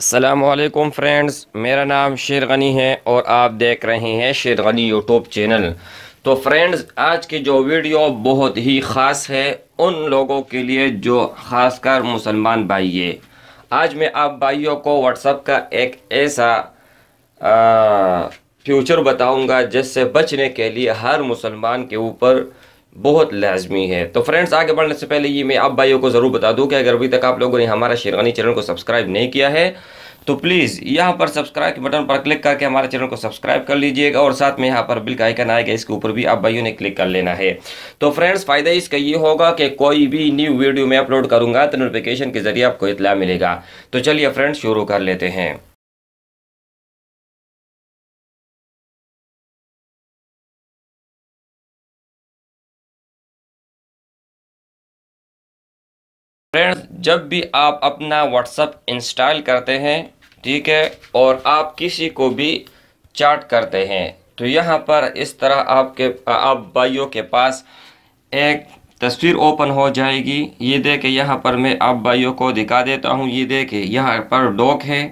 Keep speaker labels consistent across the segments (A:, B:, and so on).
A: अल्लाम फ्रेंड्स मेरा नाम शेर गनी है और आप देख रहे हैं शेर गनी यूट्यूब चैनल तो फ्रेंड्स आज की जो वीडियो बहुत ही ख़ास है उन लोगों के लिए जो ख़ासकर मुसलमान भाई है आज मैं आप भाइयों को व्हाट्सअप का एक ऐसा फ्यूचर बताऊंगा जिससे बचने के लिए हर मुसलमान के ऊपर बहुत लाजमी है तो फ्रेंड्स आगे बढ़ने से पहले ये मैं आप भाइयों को ज़रूर बता दूं कि अगर अभी तक आप लोगों ने हमारा शेरवानी चैनल को सब्सक्राइब नहीं किया है तो प्लीज़ यहाँ पर सब्सक्राइब के बटन पर क्लिक करके हमारे चैनल को सब्सक्राइब कर लीजिएगा और साथ में यहाँ पर बिल का आइकन आएगा इसके ऊपर भी आप भाइयों ने क्लिक कर लेना है तो फ्रेंड्स फ़ायदा इसका ये होगा कि कोई भी न्यू वीडियो मैं अपलोड करूँगा तो नोटिफिकेशन के ज़रिए आपको इतला मिलेगा तो चलिए फ्रेंड्स शुरू कर लेते हैं फ्रेंड्स जब भी आप अपना व्हाट्सअप इंस्टॉल करते हैं ठीक है और आप किसी को भी चैट करते हैं तो यहाँ पर इस तरह आपके आप भाइयों के पास एक तस्वीर ओपन हो जाएगी ये देखे यहाँ पर मैं आप भाइयों को दिखा देता हूँ ये देखे यहाँ पर डॉग है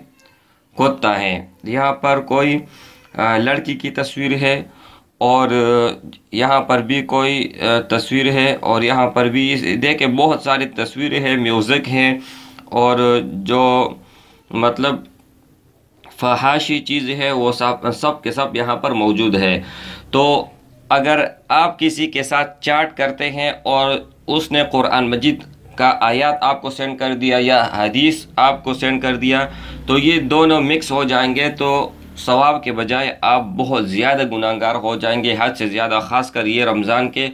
A: कुत्ता है यहाँ पर कोई लड़की की तस्वीर है और यहाँ पर भी कोई तस्वीर है और यहाँ पर भी देखे बहुत सारी तस्वीरें हैं म्यूज़िक हैं और जो मतलब फहाशी चीज़ है वो सब सब के सब यहाँ पर मौजूद है तो अगर आप किसी के साथ चाट करते हैं और उसने कुरान मजिद का आयात आपको सेंड कर दिया या हदीस आपको सेंड कर दिया तो ये दोनों मिक्स हो जाएंगे तो सवाब के बजाय आप बहुत ज़्यादा गुनागार हो जाएंगे हद से ज़्यादा ख़ास कर ये रमज़ान के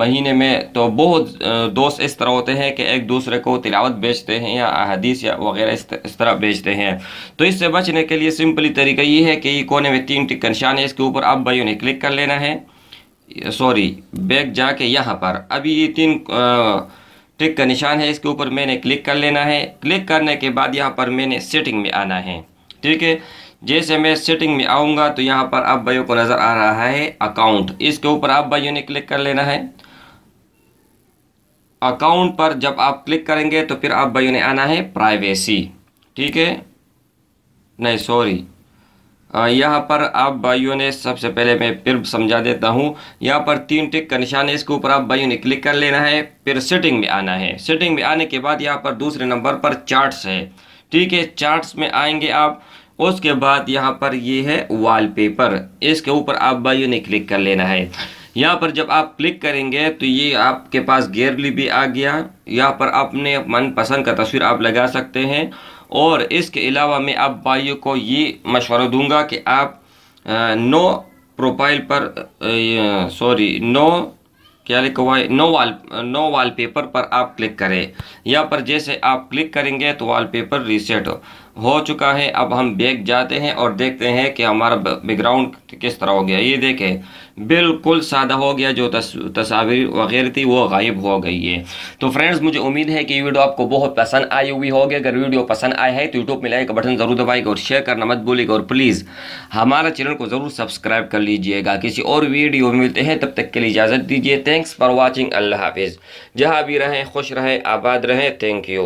A: महीने में तो बहुत दोस्त इस तरह होते हैं कि एक दूसरे को तिलावत बेचते हैं या अहदीस या वगैरह इस तरह बेचते हैं तो इससे बचने के लिए सिंपली तरीका ये है कि ये कोने में तीन टिक निशान है इसके ऊपर आप भाई उन्हें क्लिक कर लेना है सॉरी बैग जाके यहाँ पर अभी ये तीन टिक का निशान है इसके ऊपर मैंने क्लिक कर लेना है क्लिक करने के बाद यहाँ पर मैंने सेटिंग में आना है ठीक है जैसे मैं सेटिंग में आऊँगा तो यहाँ पर आप भाइयों को नज़र आ रहा है अकाउंट इसके ऊपर आप भाइयों ने क्लिक कर लेना है अकाउंट पर जब आप क्लिक करेंगे तो फिर आप भाइयों ने आना है प्राइवेसी ठीक है नहीं सॉरी यहाँ पर आप भाइयों ने सबसे पहले मैं फिर समझा देता हूँ यहाँ पर तीन टिक का निशान है इसके ऊपर आप भाइयों ने क्लिक कर लेना है फिर सेटिंग में आना है सेटिंग में आने के बाद यहाँ पर दूसरे नंबर पर चार्ट्स है ठीक है चार्ट्स में आएंगे आप उसके बाद यहाँ पर ये है वॉलपेपर इसके ऊपर आप बायो ने क्लिक कर लेना है यहाँ पर जब आप क्लिक करेंगे तो ये आपके पास गेयरली भी आ गया यहाँ पर अपने मनपसंद का तस्वीर आप लगा सकते हैं और इसके अलावा मैं आप बायो को ये मशवरा दूंगा कि आप नो प्रोफाइल पर सॉरी नो क्या लिखा हुआ है नो वाल नो वॉलपेपर पर आप क्लिक करें यहाँ पर जैसे आप क्लिक करेंगे तो वॉलपेपर रीसेट हो हो चुका है अब हम बैग जाते हैं और देखते हैं कि हमारा बैकग्राउंड किस तरह हो गया ये देखें बिल्कुल सादा हो गया जो तस, तस्वीर वगैरह थी वो गायब हो गई है तो फ्रेंड्स मुझे उम्मीद है कि ये वीडियो आपको बहुत पसंद आई हुई होगी अगर वीडियो पसंद आया है तो यूट्यूब में लाइक बटन ज़रूर दबाएगा और शेयर करना मत भूलिएगा और प्लीज़ हमारा चैनल को ज़रूर सब्सक्राइब कर लीजिएगा किसी और वीडियो में मिलते हैं तब तक के लिए इजाज़त दीजिए थैंक्स फॉर वॉचिंग अल्लाह हाफिज़ जहाँ भी रहें खुश रहें आबाद रहें थैंक यू